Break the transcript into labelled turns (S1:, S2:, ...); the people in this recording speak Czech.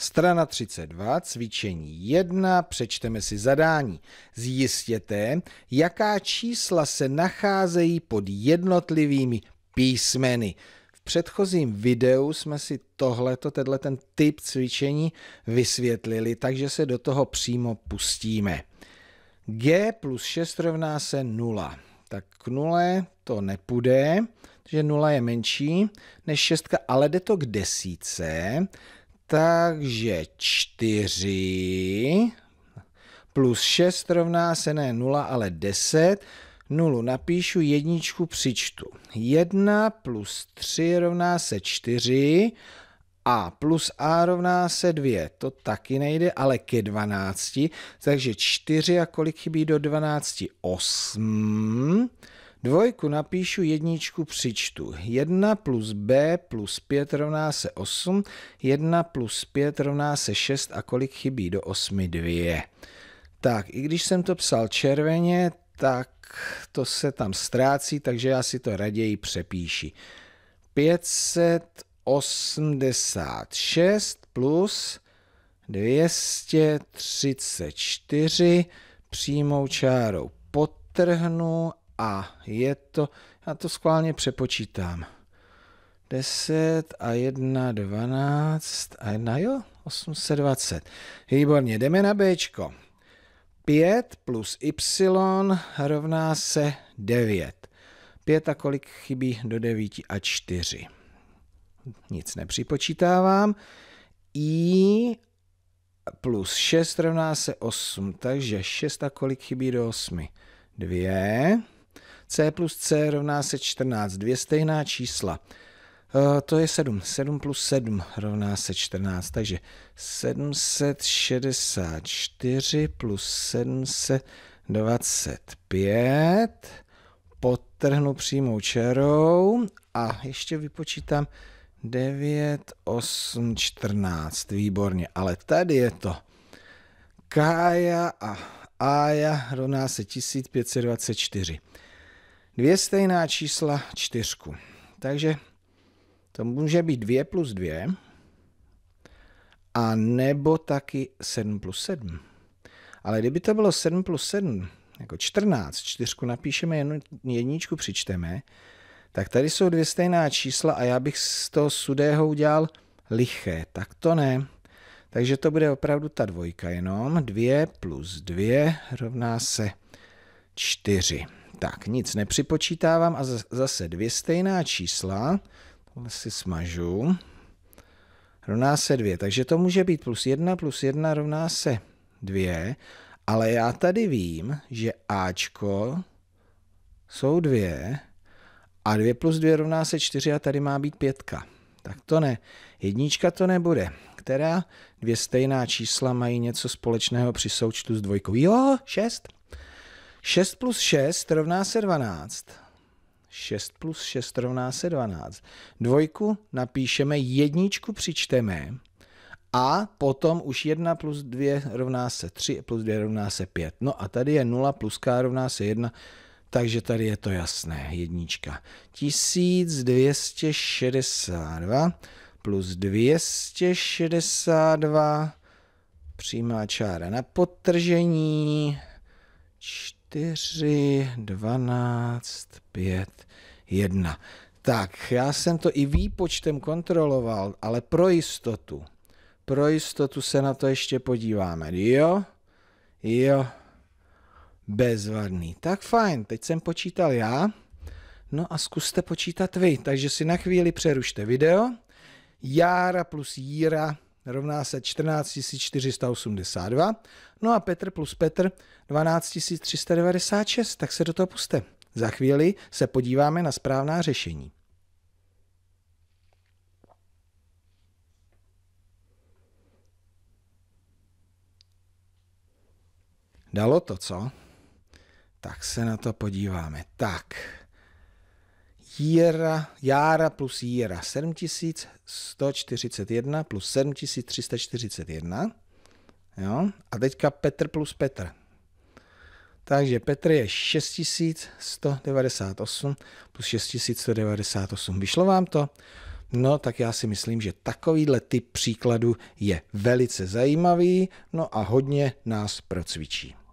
S1: Strana 32, cvičení 1, přečteme si zadání. Zjistěte, jaká čísla se nacházejí pod jednotlivými písmeny. V předchozím videu jsme si tohleto, tenhle ten typ cvičení vysvětlili, takže se do toho přímo pustíme. G plus 6 rovná se 0. Tak k 0 to nepůjde, že 0 je menší než 6, ale jde to k desíce. Takže 4 plus 6 rovná se ne 0, ale 10. 0 napíšu, jedničku přičtu. 1 plus 3 rovná se 4 a plus a rovná se 2. To taky nejde, ale ke 12. Takže 4 a kolik chybí do 12? 8. Dvojku napíšu, jedničku přičtu. 1 plus b plus 5 rovná se 8, 1 plus 5 rovná se 6 a kolik chybí do 8? 2. Tak, i když jsem to psal červeně, tak to se tam ztrácí, takže já si to raději přepíši. 586 plus 234 přímou čárou potrhnu a je to, já to schválně přepočítám. 10 a 1, 12 a 1, jo, 820. Výborně, jdeme na B. 5 plus y rovná se 9. 5 a kolik chybí do 9 a 4. Nic nepřipočítávám. i plus 6 rovná se 8, takže 6 a kolik chybí do 8? 2. C plus C rovná se 14, dvě stejná čísla. Eh, to je 7. 7 plus 7 rovná se 14, takže 764 plus 725 potrhnu přímou čarou a ještě vypočítám 9, 8, 14. Výborně, ale tady je to. Kája a Aja rovná se 1524 dvě stejná čísla čtyřku. Takže to může být 2 plus 2 a nebo taky 7 plus 7. Ale kdyby to bylo 7 plus 7, jako 14, čtyřku napíšeme, jedničku přičteme, tak tady jsou dvě stejná čísla a já bych z toho sudého udělal liché. Tak to ne. Takže to bude opravdu ta dvojka jenom. 2 plus 2 rovná se 4. Tak, nic nepřipočítávám a zase dvě stejná čísla, tohle si smažu, rovná se dvě. Takže to může být plus jedna plus jedna rovná se dvě. ale já tady vím, že Ačko jsou dvě a dvě plus dvě rovná se čtyři. a tady má být pětka. Tak to ne. Jednička to nebude. Která dvě stejná čísla mají něco společného při součtu s dvojkou? Jo, šest. 6 plus 6 rovná se 12. 6 plus 6 rovná se 12. Dvojku napíšeme, jedničku přičteme a potom už 1 plus 2 rovná se 3, plus 2 rovná se 5. No a tady je 0 plus k rovná se 1, takže tady je to jasné, jednička. 1262 plus 262, přímá čára na podtržení, 4 4, 12, 5, 1. Tak, já jsem to i výpočtem kontroloval, ale pro jistotu. Pro jistotu se na to ještě podíváme. Jo? Jo. Bezvadný. Tak fajn, teď jsem počítal já. No a zkuste počítat vy. Takže si na chvíli přerušte video. Jára plus Jíra rovná se 14 482. No a Petr plus Petr 12 396, tak se do toho puste. Za chvíli se podíváme na správná řešení. Dalo to, co? Tak se na to podíváme. Tak. Jíra, Jára plus Jíra 7141 plus 7341. Jo? A teďka Petr plus Petr. Takže Petr je 6198 plus 6198. Vyšlo vám to? No, tak já si myslím, že takovýhle typ příkladu je velice zajímavý, no a hodně nás procvičí.